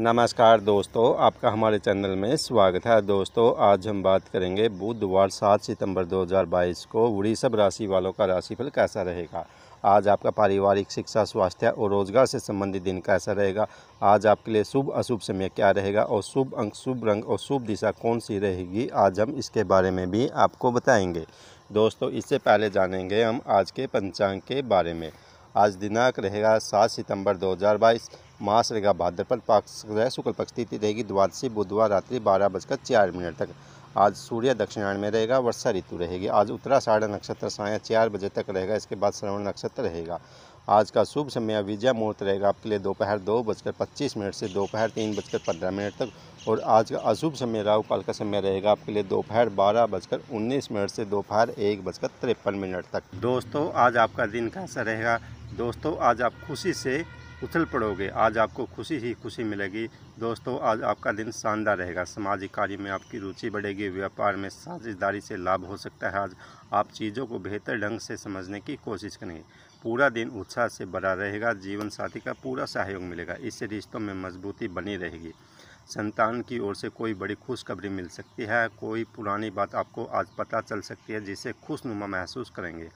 नमस्कार दोस्तों आपका हमारे चैनल में स्वागत है दोस्तों आज हम बात करेंगे बुधवार सात सितंबर 2022 को उड़ी सब राशि वालों का राशिफल कैसा रहेगा आज आपका पारिवारिक शिक्षा स्वास्थ्य और रोजगार से संबंधित दिन कैसा रहेगा आज आपके लिए शुभ अशुभ समय क्या रहेगा और शुभ अंक शुभ रंग और शुभ दिशा कौन सी रहेगी आज हम इसके बारे में भी आपको बताएंगे दोस्तों इससे पहले जानेंगे हम आज के पंचांग के बारे में आज दिनांक रहेगा सात सितम्बर दो मास रेगा भाद्रपद पक्ष ग्रह शुक्ल पक्ष तिथि रहेगी द्वादशी बुधवार रात्रि बारह बजकर चार मिनट तक आज सूर्य दक्षिणायण में रहेगा वर्षा ऋतु रहेगी आज उत्तराषाढ़ नक्षत्र साय चार बजे तक रहेगा इसके बाद श्रवण नक्षत्र रहेगा आज का शुभ समय विजय मुहूर्त रहेगा आपके लिए दोपहर दो बजकर पच्चीस मिनट से दोपहर तीन बजकर पंद्रह मिनट तक और आज का अशुभ समय राहु काल का समय रहेगा आपके लिए दोपहर बारह बजकर उन्नीस मिनट से दोपहर एक बजकर तिरपन मिनट तक दोस्तों आज आपका दिन कैसा रहेगा दोस्तों आज आप खुशी से उछल पड़ोगे आज आपको खुशी ही खुशी मिलेगी दोस्तों आज आपका दिन शानदार रहेगा सामाजिक कार्य में आपकी रुचि बढ़ेगी व्यापार में साझेदारी से लाभ हो सकता है आज आप चीज़ों को बेहतर ढंग से समझने की कोशिश करेंगे पूरा दिन उत्साह से भरा रहेगा जीवन साथी का पूरा सहयोग मिलेगा इससे रिश्तों में मजबूती बनी रहेगी संतान की ओर से कोई बड़ी खुशखबरी मिल सकती है कोई पुरानी बात आपको आज पता चल सकती है जिसे खुशनुमा महसूस करेंगे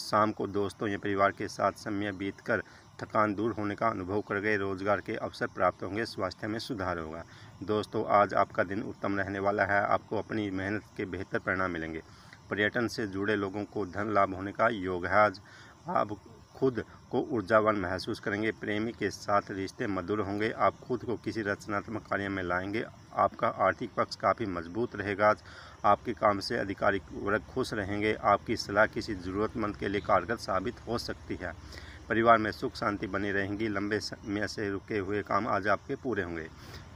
शाम को दोस्तों या परिवार के साथ समय बीतकर थकान दूर होने का अनुभव कर गए रोजगार के अवसर प्राप्त होंगे स्वास्थ्य में सुधार होगा दोस्तों आज आपका दिन उत्तम रहने वाला है आपको अपनी मेहनत के बेहतर परिणाम मिलेंगे पर्यटन से जुड़े लोगों को धन लाभ होने का योग है आज आप खुद को ऊर्जावान महसूस करेंगे प्रेमी के साथ रिश्ते मधुर होंगे आप खुद को किसी रचनात्मक कार्य में लाएंगे आपका आर्थिक पक्ष काफ़ी मजबूत रहेगा आज आपके काम से आधिकारिक वर्ग खुश रहेंगे आपकी सलाह किसी ज़रूरतमंद के लिए कारगर साबित हो सकती है परिवार में सुख शांति बनी रहेंगी लंबे समय से रुके हुए काम आज आपके पूरे होंगे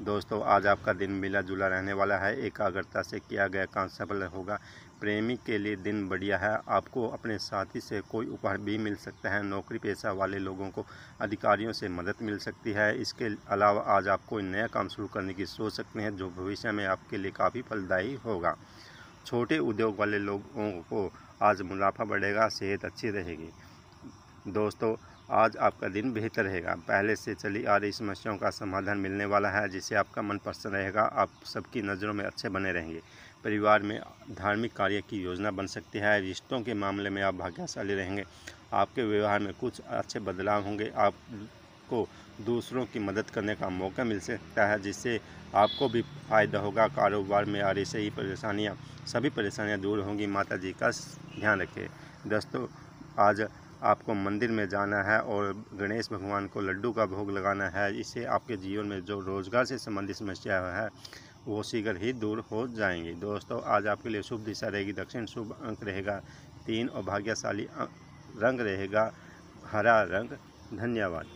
दोस्तों आज आपका दिन मिला जुला रहने वाला है एकाग्रता से किया गया काम सफल होगा प्रेमी के लिए दिन बढ़िया है आपको अपने साथी से कोई उपहार भी मिल सकता है नौकरी पेशा वाले लोगों को अधिकारियों से मदद मिल सकती है इसके अलावा आज आप कोई नया काम शुरू करने की सोच सकते हैं जो भविष्य में आपके लिए काफ़ी फलदायी होगा छोटे उद्योग वाले लोगों को आज मुनाफा बढ़ेगा सेहत अच्छी रहेगी दोस्तों आज आपका दिन बेहतर रहेगा पहले से चली आ रही समस्याओं का समाधान मिलने वाला है जिससे आपका मन प्रसन्न रहेगा आप सबकी नज़रों में अच्छे बने रहेंगे परिवार में धार्मिक कार्य की योजना बन सकती है रिश्तों के मामले में आप भाग्यशाली रहेंगे आपके व्यवहार में कुछ अच्छे बदलाव होंगे आपको दूसरों की मदद करने का मौका मिल सकता है जिससे आपको भी फायदा होगा कारोबार में आ रही सही परेशानियाँ सभी परेशानियाँ दूर होंगी माता जी का ध्यान रखें दोस्तों आज आपको मंदिर में जाना है और गणेश भगवान को लड्डू का भोग लगाना है इससे आपके जीवन में जो रोज़गार से संबंधित समस्या है वो शीघ्र ही दूर हो जाएंगी दोस्तों आज आपके लिए शुभ दिशा रहेगी दक्षिण शुभ अंक रहेगा तीन और भाग्यशाली रंग रहेगा हरा रंग धन्यवाद